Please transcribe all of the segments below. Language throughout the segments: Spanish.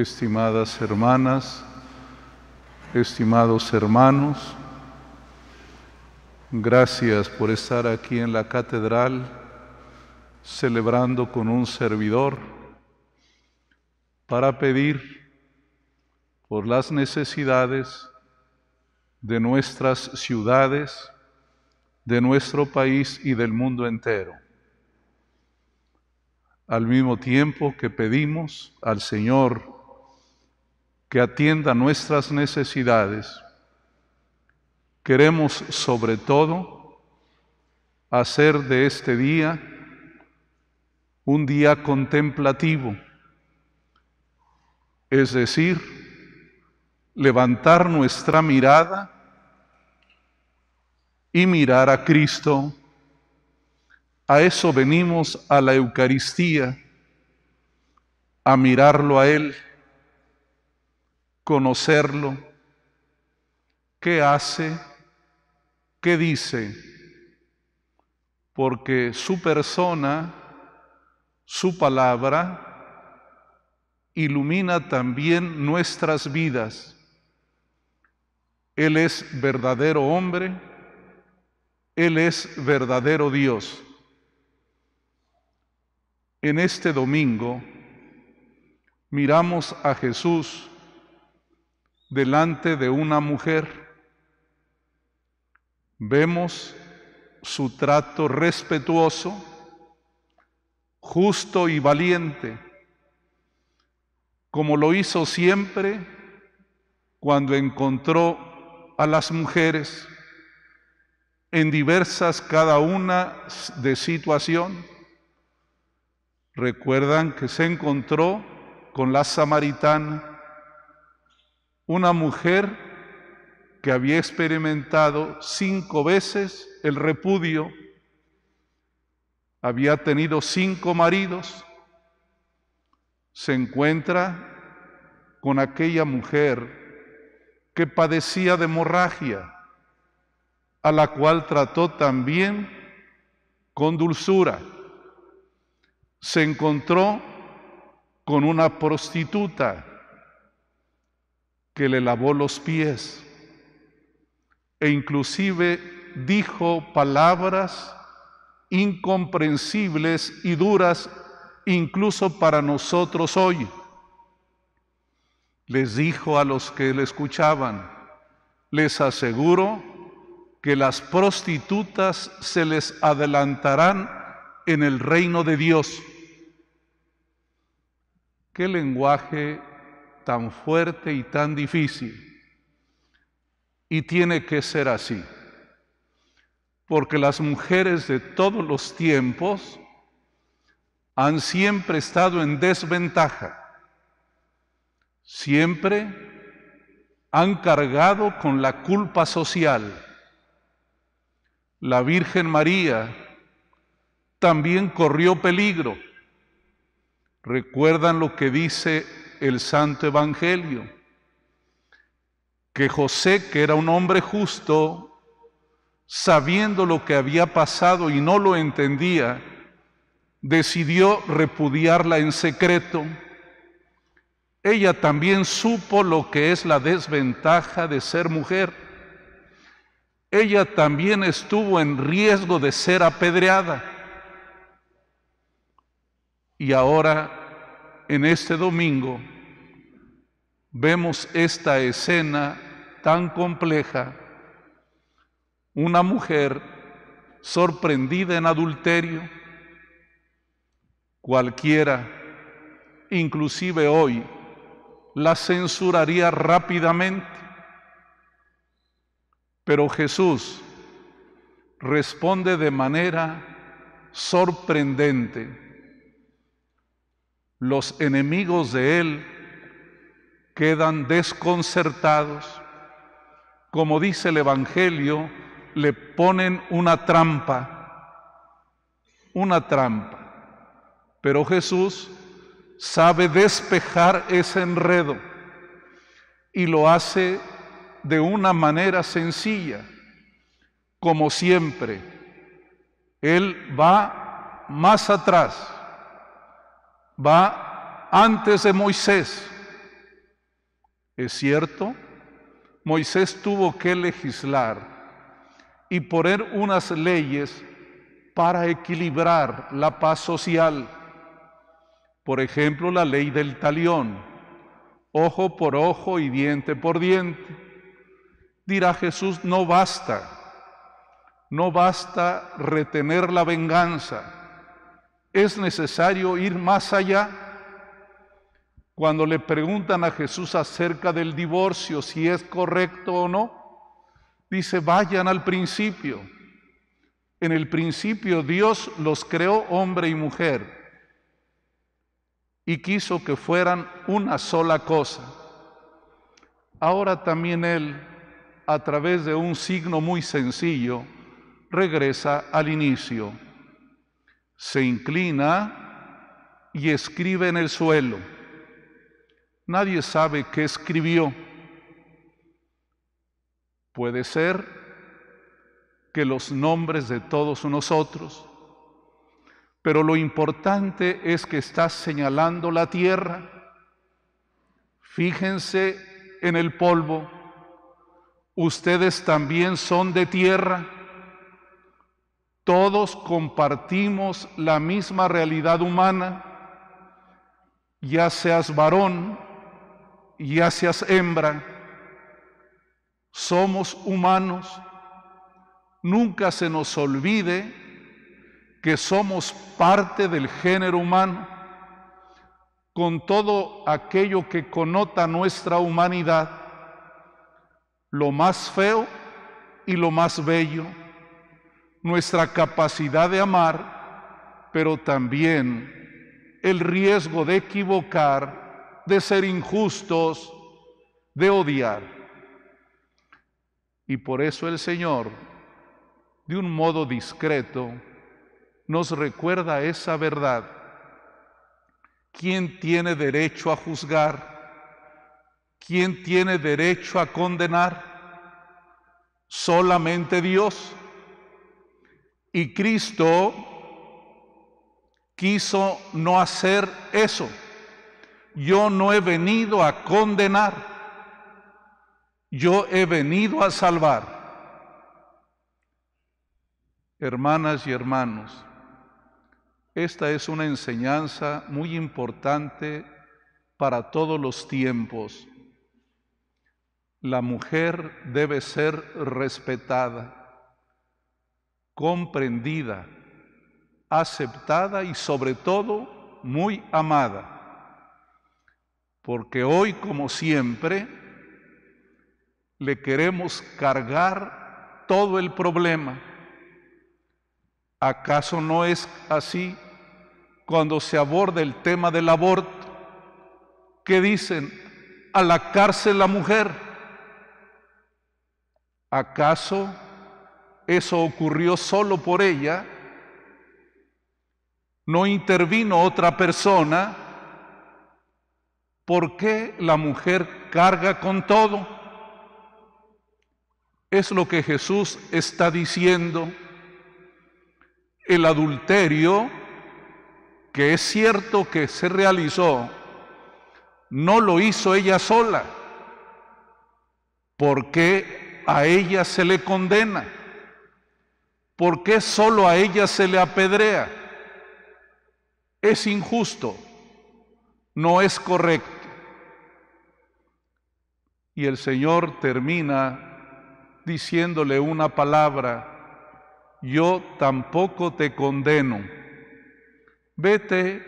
estimadas hermanas, estimados hermanos, gracias por estar aquí en la catedral celebrando con un servidor para pedir por las necesidades de nuestras ciudades, de nuestro país y del mundo entero. Al mismo tiempo que pedimos al Señor que atienda nuestras necesidades. Queremos sobre todo hacer de este día un día contemplativo, es decir, levantar nuestra mirada y mirar a Cristo. A eso venimos a la Eucaristía, a mirarlo a Él conocerlo, qué hace, qué dice, porque su persona, su palabra, ilumina también nuestras vidas. Él es verdadero hombre, Él es verdadero Dios. En este domingo miramos a Jesús delante de una mujer. Vemos su trato respetuoso, justo y valiente, como lo hizo siempre cuando encontró a las mujeres en diversas cada una de situación. Recuerdan que se encontró con la samaritana una mujer que había experimentado cinco veces el repudio, había tenido cinco maridos, se encuentra con aquella mujer que padecía de hemorragia, a la cual trató también con dulzura. Se encontró con una prostituta que le lavó los pies e inclusive dijo palabras incomprensibles y duras incluso para nosotros hoy. Les dijo a los que le escuchaban, les aseguro que las prostitutas se les adelantarán en el reino de Dios. Qué lenguaje tan fuerte y tan difícil. Y tiene que ser así, porque las mujeres de todos los tiempos han siempre estado en desventaja, siempre han cargado con la culpa social. La Virgen María también corrió peligro. Recuerdan lo que dice el Santo Evangelio, que José, que era un hombre justo, sabiendo lo que había pasado y no lo entendía, decidió repudiarla en secreto. Ella también supo lo que es la desventaja de ser mujer. Ella también estuvo en riesgo de ser apedreada. Y ahora, en este domingo, vemos esta escena tan compleja, una mujer sorprendida en adulterio, cualquiera, inclusive hoy, la censuraría rápidamente. Pero Jesús responde de manera sorprendente. Los enemigos de Él quedan desconcertados. Como dice el Evangelio, le ponen una trampa, una trampa. Pero Jesús sabe despejar ese enredo y lo hace de una manera sencilla, como siempre. Él va más atrás, va antes de Moisés es cierto, Moisés tuvo que legislar y poner unas leyes para equilibrar la paz social. Por ejemplo, la ley del talión, ojo por ojo y diente por diente. Dirá Jesús, no basta, no basta retener la venganza, es necesario ir más allá cuando le preguntan a Jesús acerca del divorcio, si es correcto o no, dice, vayan al principio. En el principio Dios los creó hombre y mujer y quiso que fueran una sola cosa. Ahora también Él, a través de un signo muy sencillo, regresa al inicio. Se inclina y escribe en el suelo. Nadie sabe qué escribió. Puede ser que los nombres de todos nosotros, pero lo importante es que está señalando la tierra. Fíjense en el polvo, ustedes también son de tierra. Todos compartimos la misma realidad humana, ya seas varón, y asias hembra. Somos humanos. Nunca se nos olvide que somos parte del género humano. Con todo aquello que conota nuestra humanidad, lo más feo y lo más bello, nuestra capacidad de amar, pero también el riesgo de equivocar de ser injustos, de odiar. Y por eso el Señor, de un modo discreto, nos recuerda esa verdad. ¿Quién tiene derecho a juzgar? ¿Quién tiene derecho a condenar? Solamente Dios. Y Cristo quiso no hacer eso yo no he venido a condenar, yo he venido a salvar. Hermanas y hermanos, esta es una enseñanza muy importante para todos los tiempos. La mujer debe ser respetada, comprendida, aceptada y sobre todo muy amada porque hoy como siempre le queremos cargar todo el problema. ¿Acaso no es así cuando se aborda el tema del aborto? Que dicen a la cárcel la mujer. ¿Acaso eso ocurrió solo por ella? ¿No intervino otra persona? ¿por qué la mujer carga con todo? Es lo que Jesús está diciendo. El adulterio, que es cierto que se realizó, no lo hizo ella sola, ¿Por qué a ella se le condena, ¿Por qué solo a ella se le apedrea. Es injusto, no es correcto. Y el Señor termina diciéndole una palabra, yo tampoco te condeno, vete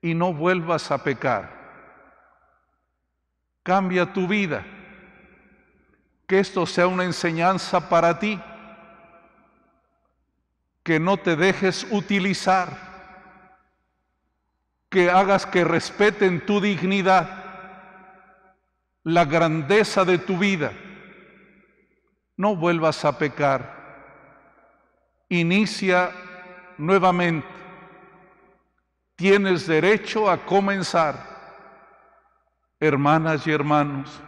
y no vuelvas a pecar, cambia tu vida, que esto sea una enseñanza para ti, que no te dejes utilizar, que hagas que respeten tu dignidad la grandeza de tu vida. No vuelvas a pecar. Inicia nuevamente. Tienes derecho a comenzar. Hermanas y hermanos,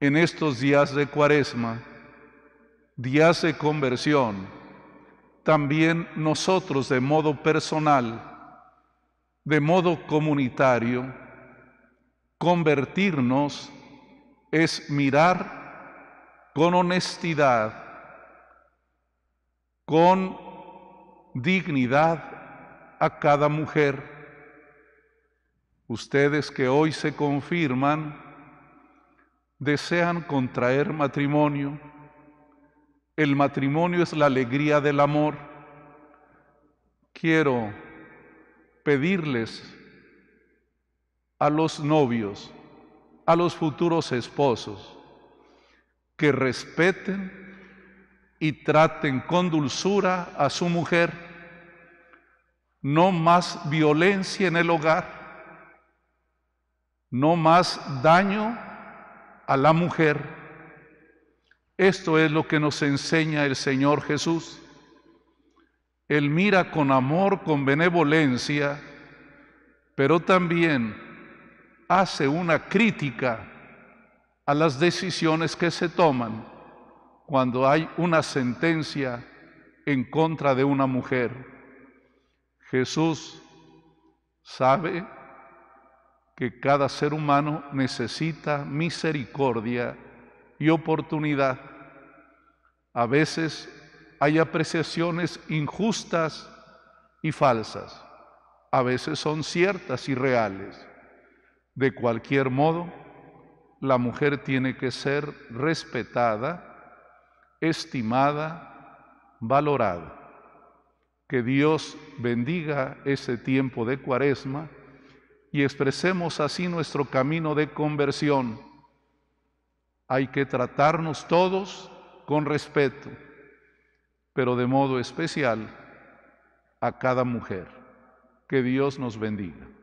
en estos días de cuaresma, días de conversión, también nosotros de modo personal, de modo comunitario, Convertirnos es mirar con honestidad, con dignidad a cada mujer. Ustedes que hoy se confirman, desean contraer matrimonio. El matrimonio es la alegría del amor. Quiero pedirles a los novios, a los futuros esposos, que respeten y traten con dulzura a su mujer, no más violencia en el hogar, no más daño a la mujer. Esto es lo que nos enseña el Señor Jesús. Él mira con amor, con benevolencia, pero también hace una crítica a las decisiones que se toman cuando hay una sentencia en contra de una mujer. Jesús sabe que cada ser humano necesita misericordia y oportunidad. A veces hay apreciaciones injustas y falsas, a veces son ciertas y reales. De cualquier modo, la mujer tiene que ser respetada, estimada, valorada. Que Dios bendiga ese tiempo de cuaresma y expresemos así nuestro camino de conversión. Hay que tratarnos todos con respeto, pero de modo especial a cada mujer. Que Dios nos bendiga.